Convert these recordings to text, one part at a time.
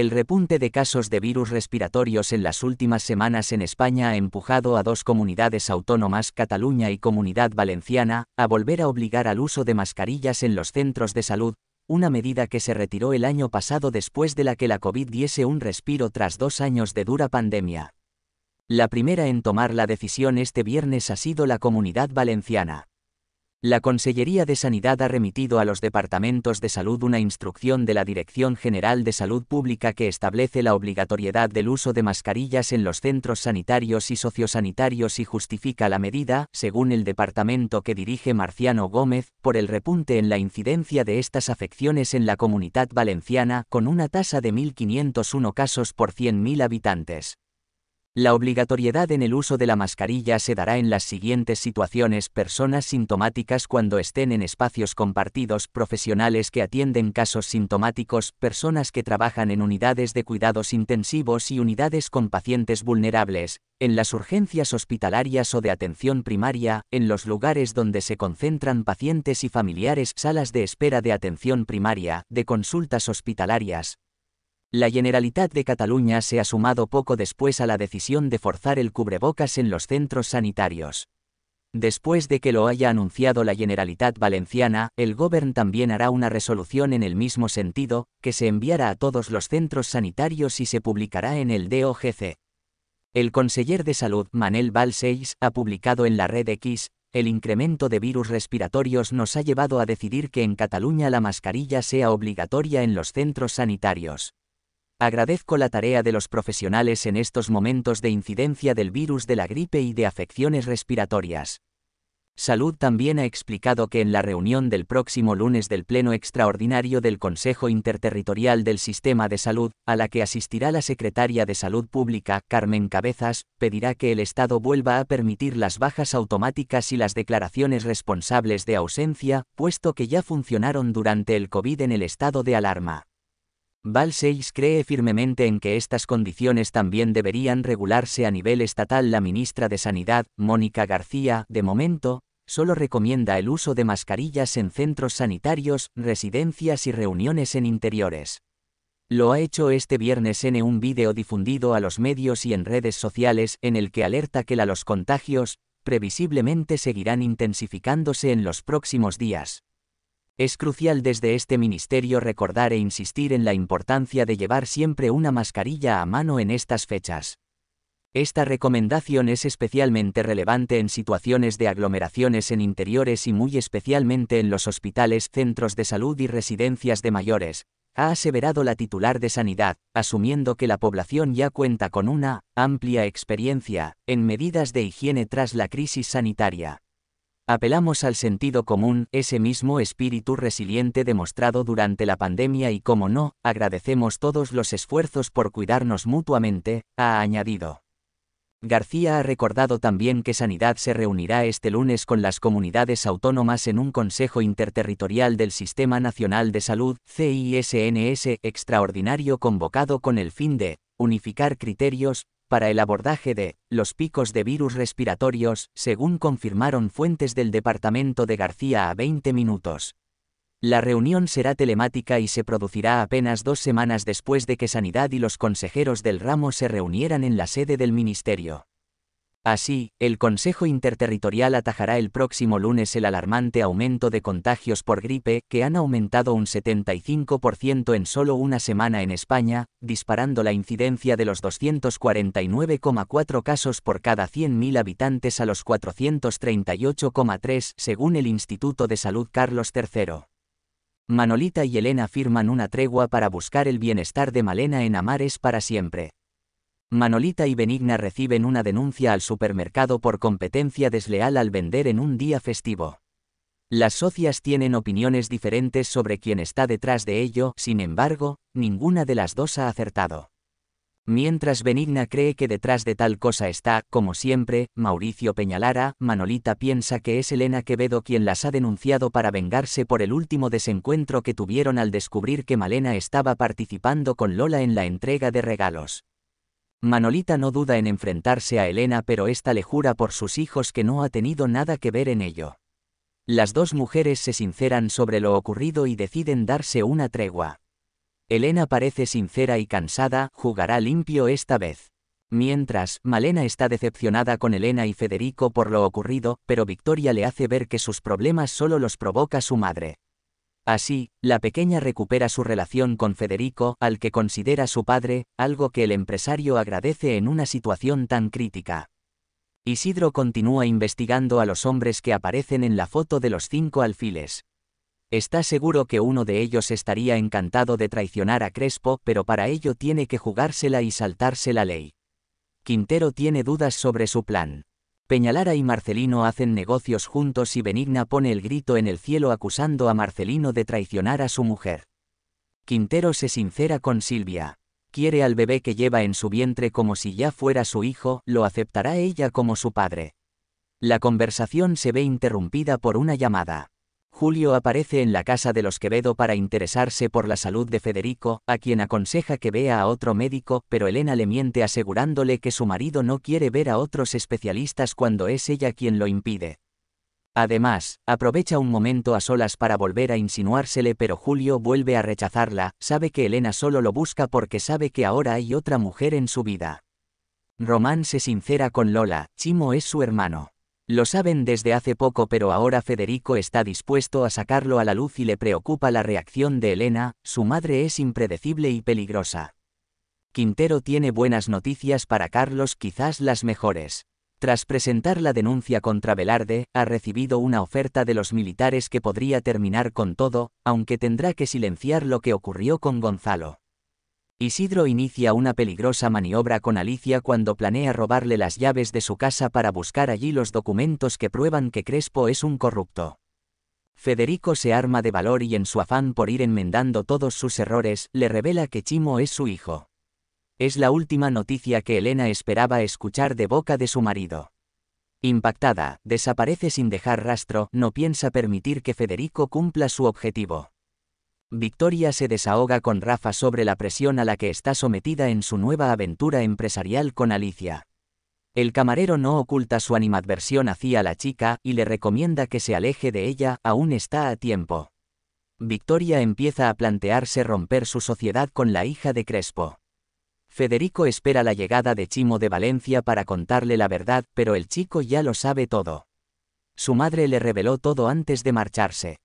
El repunte de casos de virus respiratorios en las últimas semanas en España ha empujado a dos comunidades autónomas, Cataluña y Comunidad Valenciana, a volver a obligar al uso de mascarillas en los centros de salud, una medida que se retiró el año pasado después de la que la COVID diese un respiro tras dos años de dura pandemia. La primera en tomar la decisión este viernes ha sido la Comunidad Valenciana. La Consellería de Sanidad ha remitido a los departamentos de salud una instrucción de la Dirección General de Salud Pública que establece la obligatoriedad del uso de mascarillas en los centros sanitarios y sociosanitarios y justifica la medida, según el departamento que dirige Marciano Gómez, por el repunte en la incidencia de estas afecciones en la comunidad valenciana, con una tasa de 1.501 casos por 100.000 habitantes. La obligatoriedad en el uso de la mascarilla se dará en las siguientes situaciones. Personas sintomáticas cuando estén en espacios compartidos, profesionales que atienden casos sintomáticos, personas que trabajan en unidades de cuidados intensivos y unidades con pacientes vulnerables, en las urgencias hospitalarias o de atención primaria, en los lugares donde se concentran pacientes y familiares, salas de espera de atención primaria, de consultas hospitalarias, la Generalitat de Cataluña se ha sumado poco después a la decisión de forzar el cubrebocas en los centros sanitarios. Después de que lo haya anunciado la Generalitat Valenciana, el Govern también hará una resolución en el mismo sentido, que se enviará a todos los centros sanitarios y se publicará en el DOGC. El conseller de salud, Manel Balseix, ha publicado en la red X, el incremento de virus respiratorios nos ha llevado a decidir que en Cataluña la mascarilla sea obligatoria en los centros sanitarios. Agradezco la tarea de los profesionales en estos momentos de incidencia del virus de la gripe y de afecciones respiratorias. Salud también ha explicado que en la reunión del próximo lunes del Pleno Extraordinario del Consejo Interterritorial del Sistema de Salud, a la que asistirá la secretaria de Salud Pública, Carmen Cabezas, pedirá que el Estado vuelva a permitir las bajas automáticas y las declaraciones responsables de ausencia, puesto que ya funcionaron durante el COVID en el estado de alarma. 6 cree firmemente en que estas condiciones también deberían regularse a nivel estatal. La ministra de Sanidad, Mónica García, de momento, solo recomienda el uso de mascarillas en centros sanitarios, residencias y reuniones en interiores. Lo ha hecho este viernes en un vídeo difundido a los medios y en redes sociales en el que alerta que los contagios, previsiblemente seguirán intensificándose en los próximos días. Es crucial desde este ministerio recordar e insistir en la importancia de llevar siempre una mascarilla a mano en estas fechas. Esta recomendación es especialmente relevante en situaciones de aglomeraciones en interiores y muy especialmente en los hospitales, centros de salud y residencias de mayores, ha aseverado la titular de Sanidad, asumiendo que la población ya cuenta con una amplia experiencia en medidas de higiene tras la crisis sanitaria. Apelamos al sentido común, ese mismo espíritu resiliente demostrado durante la pandemia y, como no, agradecemos todos los esfuerzos por cuidarnos mutuamente, ha añadido. García ha recordado también que Sanidad se reunirá este lunes con las comunidades autónomas en un Consejo Interterritorial del Sistema Nacional de Salud, CISNS, extraordinario convocado con el fin de unificar criterios, para el abordaje de los picos de virus respiratorios, según confirmaron fuentes del departamento de García a 20 minutos. La reunión será telemática y se producirá apenas dos semanas después de que Sanidad y los consejeros del ramo se reunieran en la sede del Ministerio. Así, el Consejo Interterritorial atajará el próximo lunes el alarmante aumento de contagios por gripe, que han aumentado un 75% en solo una semana en España, disparando la incidencia de los 249,4 casos por cada 100.000 habitantes a los 438,3 según el Instituto de Salud Carlos III. Manolita y Elena firman una tregua para buscar el bienestar de Malena en Amares para siempre. Manolita y Benigna reciben una denuncia al supermercado por competencia desleal al vender en un día festivo. Las socias tienen opiniones diferentes sobre quién está detrás de ello, sin embargo, ninguna de las dos ha acertado. Mientras Benigna cree que detrás de tal cosa está, como siempre, Mauricio Peñalara, Manolita piensa que es Elena Quevedo quien las ha denunciado para vengarse por el último desencuentro que tuvieron al descubrir que Malena estaba participando con Lola en la entrega de regalos. Manolita no duda en enfrentarse a Elena pero esta le jura por sus hijos que no ha tenido nada que ver en ello. Las dos mujeres se sinceran sobre lo ocurrido y deciden darse una tregua. Elena parece sincera y cansada, jugará limpio esta vez. Mientras, Malena está decepcionada con Elena y Federico por lo ocurrido, pero Victoria le hace ver que sus problemas solo los provoca su madre. Así, la pequeña recupera su relación con Federico, al que considera su padre, algo que el empresario agradece en una situación tan crítica. Isidro continúa investigando a los hombres que aparecen en la foto de los cinco alfiles. Está seguro que uno de ellos estaría encantado de traicionar a Crespo, pero para ello tiene que jugársela y saltarse la ley. Quintero tiene dudas sobre su plan. Peñalara y Marcelino hacen negocios juntos y Benigna pone el grito en el cielo acusando a Marcelino de traicionar a su mujer. Quintero se sincera con Silvia. Quiere al bebé que lleva en su vientre como si ya fuera su hijo, lo aceptará ella como su padre. La conversación se ve interrumpida por una llamada. Julio aparece en la casa de los Quevedo para interesarse por la salud de Federico, a quien aconseja que vea a otro médico, pero Elena le miente asegurándole que su marido no quiere ver a otros especialistas cuando es ella quien lo impide. Además, aprovecha un momento a solas para volver a insinuársele pero Julio vuelve a rechazarla, sabe que Elena solo lo busca porque sabe que ahora hay otra mujer en su vida. Román se sincera con Lola, Chimo es su hermano. Lo saben desde hace poco pero ahora Federico está dispuesto a sacarlo a la luz y le preocupa la reacción de Elena, su madre es impredecible y peligrosa. Quintero tiene buenas noticias para Carlos, quizás las mejores. Tras presentar la denuncia contra Velarde, ha recibido una oferta de los militares que podría terminar con todo, aunque tendrá que silenciar lo que ocurrió con Gonzalo. Isidro inicia una peligrosa maniobra con Alicia cuando planea robarle las llaves de su casa para buscar allí los documentos que prueban que Crespo es un corrupto. Federico se arma de valor y en su afán por ir enmendando todos sus errores, le revela que Chimo es su hijo. Es la última noticia que Elena esperaba escuchar de boca de su marido. Impactada, desaparece sin dejar rastro, no piensa permitir que Federico cumpla su objetivo. Victoria se desahoga con Rafa sobre la presión a la que está sometida en su nueva aventura empresarial con Alicia. El camarero no oculta su animadversión hacia la chica y le recomienda que se aleje de ella, aún está a tiempo. Victoria empieza a plantearse romper su sociedad con la hija de Crespo. Federico espera la llegada de Chimo de Valencia para contarle la verdad, pero el chico ya lo sabe todo. Su madre le reveló todo antes de marcharse.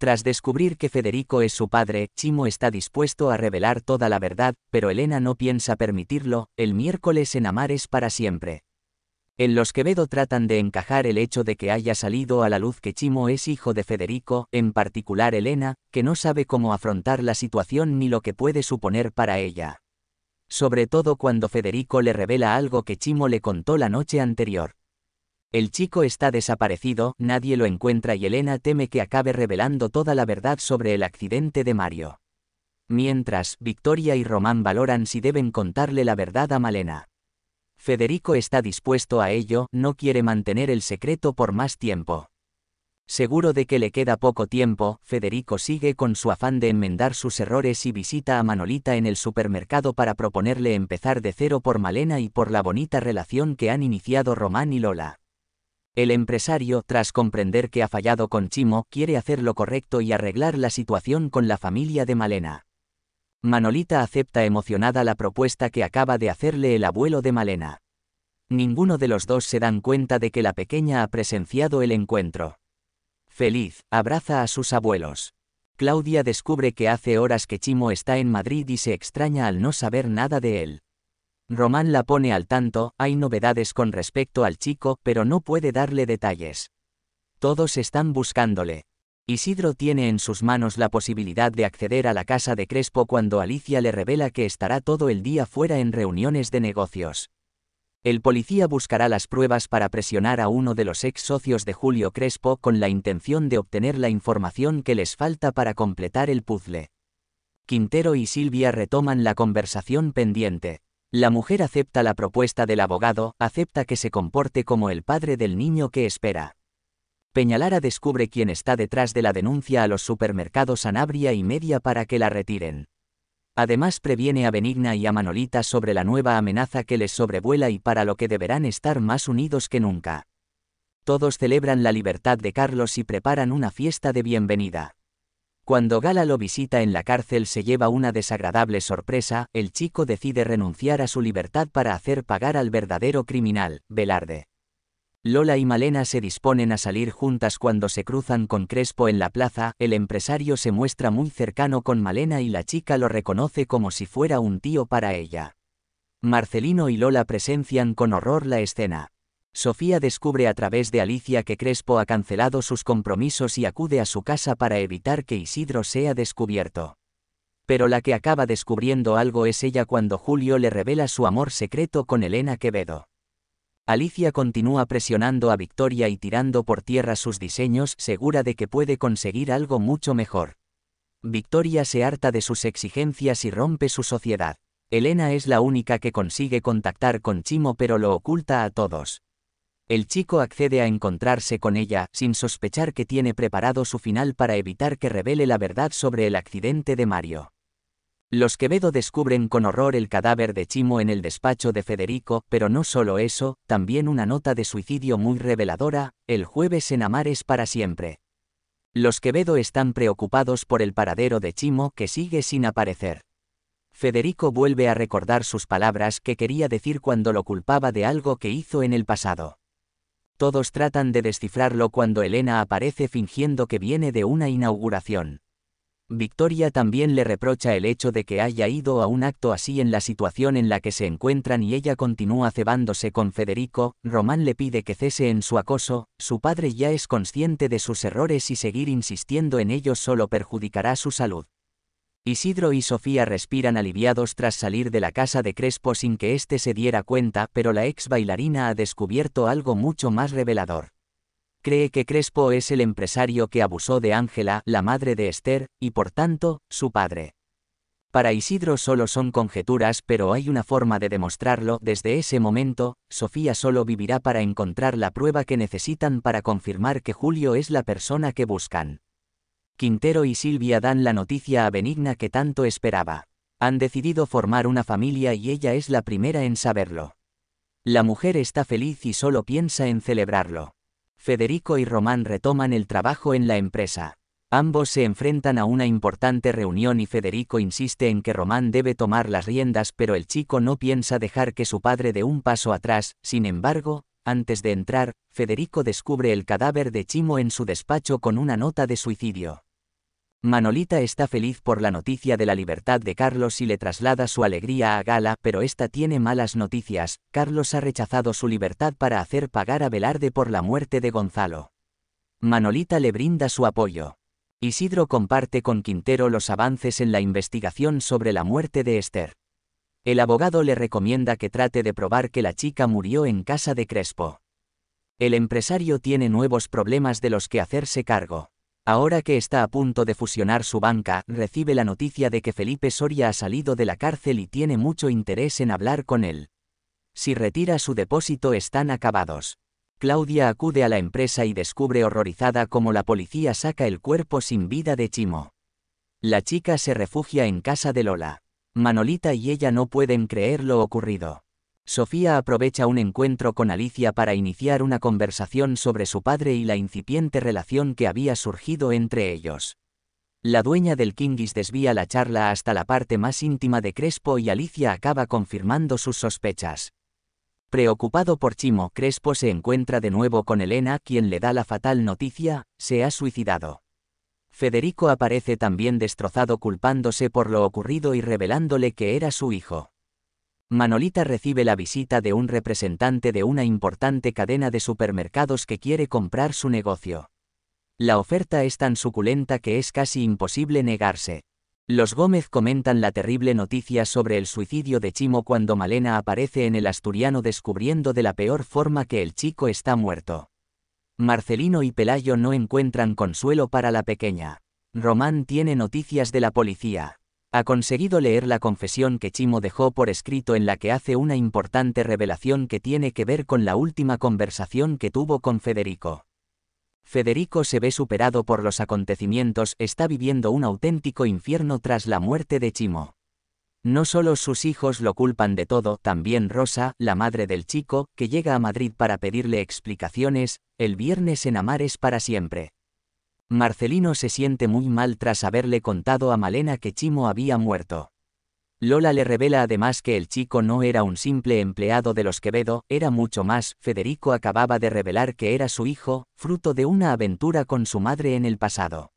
Tras descubrir que Federico es su padre, Chimo está dispuesto a revelar toda la verdad, pero Elena no piensa permitirlo, el miércoles en Amares para siempre. En los Quevedo tratan de encajar el hecho de que haya salido a la luz que Chimo es hijo de Federico, en particular Elena, que no sabe cómo afrontar la situación ni lo que puede suponer para ella. Sobre todo cuando Federico le revela algo que Chimo le contó la noche anterior. El chico está desaparecido, nadie lo encuentra y Elena teme que acabe revelando toda la verdad sobre el accidente de Mario. Mientras, Victoria y Román valoran si deben contarle la verdad a Malena. Federico está dispuesto a ello, no quiere mantener el secreto por más tiempo. Seguro de que le queda poco tiempo, Federico sigue con su afán de enmendar sus errores y visita a Manolita en el supermercado para proponerle empezar de cero por Malena y por la bonita relación que han iniciado Román y Lola. El empresario, tras comprender que ha fallado con Chimo, quiere hacer lo correcto y arreglar la situación con la familia de Malena. Manolita acepta emocionada la propuesta que acaba de hacerle el abuelo de Malena. Ninguno de los dos se dan cuenta de que la pequeña ha presenciado el encuentro. Feliz, abraza a sus abuelos. Claudia descubre que hace horas que Chimo está en Madrid y se extraña al no saber nada de él. Román la pone al tanto, hay novedades con respecto al chico, pero no puede darle detalles. Todos están buscándole. Isidro tiene en sus manos la posibilidad de acceder a la casa de Crespo cuando Alicia le revela que estará todo el día fuera en reuniones de negocios. El policía buscará las pruebas para presionar a uno de los ex socios de Julio Crespo con la intención de obtener la información que les falta para completar el puzzle. Quintero y Silvia retoman la conversación pendiente. La mujer acepta la propuesta del abogado, acepta que se comporte como el padre del niño que espera. Peñalara descubre quién está detrás de la denuncia a los supermercados Sanabria y Media para que la retiren. Además previene a Benigna y a Manolita sobre la nueva amenaza que les sobrevuela y para lo que deberán estar más unidos que nunca. Todos celebran la libertad de Carlos y preparan una fiesta de bienvenida. Cuando Gala lo visita en la cárcel se lleva una desagradable sorpresa, el chico decide renunciar a su libertad para hacer pagar al verdadero criminal, Velarde. Lola y Malena se disponen a salir juntas cuando se cruzan con Crespo en la plaza, el empresario se muestra muy cercano con Malena y la chica lo reconoce como si fuera un tío para ella. Marcelino y Lola presencian con horror la escena. Sofía descubre a través de Alicia que Crespo ha cancelado sus compromisos y acude a su casa para evitar que Isidro sea descubierto. Pero la que acaba descubriendo algo es ella cuando Julio le revela su amor secreto con Elena Quevedo. Alicia continúa presionando a Victoria y tirando por tierra sus diseños segura de que puede conseguir algo mucho mejor. Victoria se harta de sus exigencias y rompe su sociedad. Elena es la única que consigue contactar con Chimo pero lo oculta a todos. El chico accede a encontrarse con ella, sin sospechar que tiene preparado su final para evitar que revele la verdad sobre el accidente de Mario. Los Quevedo descubren con horror el cadáver de Chimo en el despacho de Federico, pero no solo eso, también una nota de suicidio muy reveladora, el jueves en Amares para siempre. Los Quevedo están preocupados por el paradero de Chimo que sigue sin aparecer. Federico vuelve a recordar sus palabras que quería decir cuando lo culpaba de algo que hizo en el pasado. Todos tratan de descifrarlo cuando Elena aparece fingiendo que viene de una inauguración. Victoria también le reprocha el hecho de que haya ido a un acto así en la situación en la que se encuentran y ella continúa cebándose con Federico, Román le pide que cese en su acoso, su padre ya es consciente de sus errores y seguir insistiendo en ellos solo perjudicará su salud. Isidro y Sofía respiran aliviados tras salir de la casa de Crespo sin que éste se diera cuenta, pero la ex bailarina ha descubierto algo mucho más revelador. Cree que Crespo es el empresario que abusó de Ángela, la madre de Esther, y por tanto, su padre. Para Isidro solo son conjeturas, pero hay una forma de demostrarlo. Desde ese momento, Sofía solo vivirá para encontrar la prueba que necesitan para confirmar que Julio es la persona que buscan. Quintero y Silvia dan la noticia a Benigna que tanto esperaba. Han decidido formar una familia y ella es la primera en saberlo. La mujer está feliz y solo piensa en celebrarlo. Federico y Román retoman el trabajo en la empresa. Ambos se enfrentan a una importante reunión y Federico insiste en que Román debe tomar las riendas pero el chico no piensa dejar que su padre dé un paso atrás, sin embargo, antes de entrar, Federico descubre el cadáver de Chimo en su despacho con una nota de suicidio. Manolita está feliz por la noticia de la libertad de Carlos y le traslada su alegría a Gala, pero esta tiene malas noticias, Carlos ha rechazado su libertad para hacer pagar a Velarde por la muerte de Gonzalo. Manolita le brinda su apoyo. Isidro comparte con Quintero los avances en la investigación sobre la muerte de Esther. El abogado le recomienda que trate de probar que la chica murió en casa de Crespo. El empresario tiene nuevos problemas de los que hacerse cargo. Ahora que está a punto de fusionar su banca, recibe la noticia de que Felipe Soria ha salido de la cárcel y tiene mucho interés en hablar con él. Si retira su depósito están acabados. Claudia acude a la empresa y descubre horrorizada cómo la policía saca el cuerpo sin vida de Chimo. La chica se refugia en casa de Lola. Manolita y ella no pueden creer lo ocurrido. Sofía aprovecha un encuentro con Alicia para iniciar una conversación sobre su padre y la incipiente relación que había surgido entre ellos. La dueña del Kingis desvía la charla hasta la parte más íntima de Crespo y Alicia acaba confirmando sus sospechas. Preocupado por Chimo, Crespo se encuentra de nuevo con Elena, quien le da la fatal noticia, se ha suicidado. Federico aparece también destrozado culpándose por lo ocurrido y revelándole que era su hijo. Manolita recibe la visita de un representante de una importante cadena de supermercados que quiere comprar su negocio. La oferta es tan suculenta que es casi imposible negarse. Los Gómez comentan la terrible noticia sobre el suicidio de Chimo cuando Malena aparece en el asturiano descubriendo de la peor forma que el chico está muerto. Marcelino y Pelayo no encuentran consuelo para la pequeña. Román tiene noticias de la policía ha conseguido leer la confesión que Chimo dejó por escrito en la que hace una importante revelación que tiene que ver con la última conversación que tuvo con Federico. Federico se ve superado por los acontecimientos, está viviendo un auténtico infierno tras la muerte de Chimo. No solo sus hijos lo culpan de todo, también Rosa, la madre del chico, que llega a Madrid para pedirle explicaciones, el viernes en Amares para siempre. Marcelino se siente muy mal tras haberle contado a Malena que Chimo había muerto. Lola le revela además que el chico no era un simple empleado de los Quevedo, era mucho más, Federico acababa de revelar que era su hijo, fruto de una aventura con su madre en el pasado.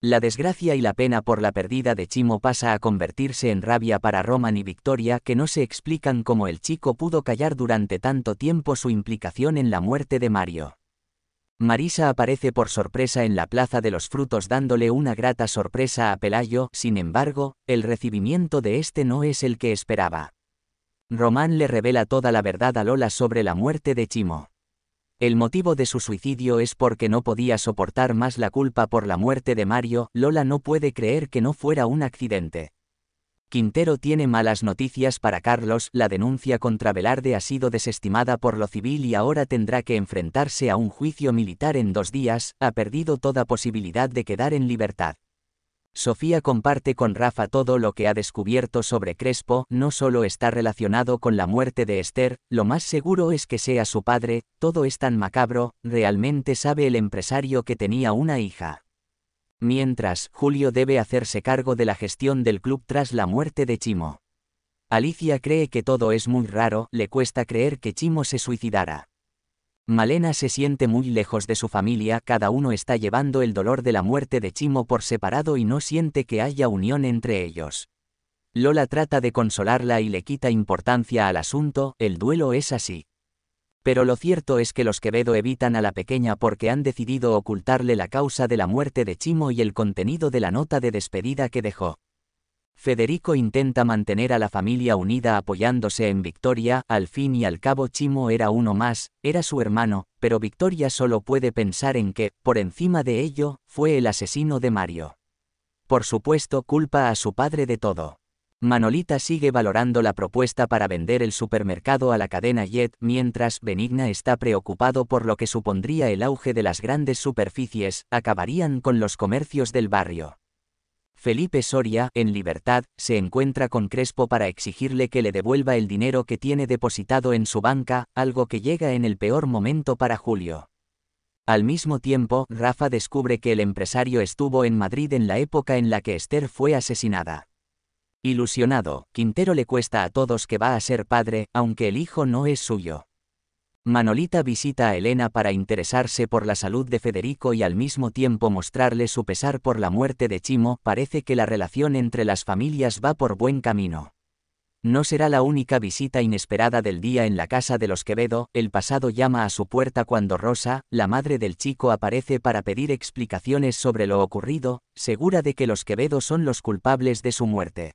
La desgracia y la pena por la pérdida de Chimo pasa a convertirse en rabia para Roman y Victoria que no se explican cómo el chico pudo callar durante tanto tiempo su implicación en la muerte de Mario. Marisa aparece por sorpresa en la Plaza de los Frutos dándole una grata sorpresa a Pelayo, sin embargo, el recibimiento de este no es el que esperaba. Román le revela toda la verdad a Lola sobre la muerte de Chimo. El motivo de su suicidio es porque no podía soportar más la culpa por la muerte de Mario, Lola no puede creer que no fuera un accidente. Quintero tiene malas noticias para Carlos, la denuncia contra Velarde ha sido desestimada por lo civil y ahora tendrá que enfrentarse a un juicio militar en dos días, ha perdido toda posibilidad de quedar en libertad. Sofía comparte con Rafa todo lo que ha descubierto sobre Crespo, no solo está relacionado con la muerte de Esther, lo más seguro es que sea su padre, todo es tan macabro, realmente sabe el empresario que tenía una hija. Mientras, Julio debe hacerse cargo de la gestión del club tras la muerte de Chimo. Alicia cree que todo es muy raro, le cuesta creer que Chimo se suicidara. Malena se siente muy lejos de su familia, cada uno está llevando el dolor de la muerte de Chimo por separado y no siente que haya unión entre ellos. Lola trata de consolarla y le quita importancia al asunto, el duelo es así. Pero lo cierto es que los Quevedo evitan a la pequeña porque han decidido ocultarle la causa de la muerte de Chimo y el contenido de la nota de despedida que dejó. Federico intenta mantener a la familia unida apoyándose en Victoria, al fin y al cabo Chimo era uno más, era su hermano, pero Victoria solo puede pensar en que, por encima de ello, fue el asesino de Mario. Por supuesto culpa a su padre de todo. Manolita sigue valorando la propuesta para vender el supermercado a la cadena Jet mientras Benigna está preocupado por lo que supondría el auge de las grandes superficies, acabarían con los comercios del barrio. Felipe Soria, en libertad, se encuentra con Crespo para exigirle que le devuelva el dinero que tiene depositado en su banca, algo que llega en el peor momento para Julio. Al mismo tiempo, Rafa descubre que el empresario estuvo en Madrid en la época en la que Esther fue asesinada. Ilusionado, Quintero le cuesta a todos que va a ser padre, aunque el hijo no es suyo. Manolita visita a Elena para interesarse por la salud de Federico y al mismo tiempo mostrarle su pesar por la muerte de Chimo, parece que la relación entre las familias va por buen camino. No será la única visita inesperada del día en la casa de los Quevedo, el pasado llama a su puerta cuando Rosa, la madre del chico, aparece para pedir explicaciones sobre lo ocurrido, segura de que los Quevedo son los culpables de su muerte.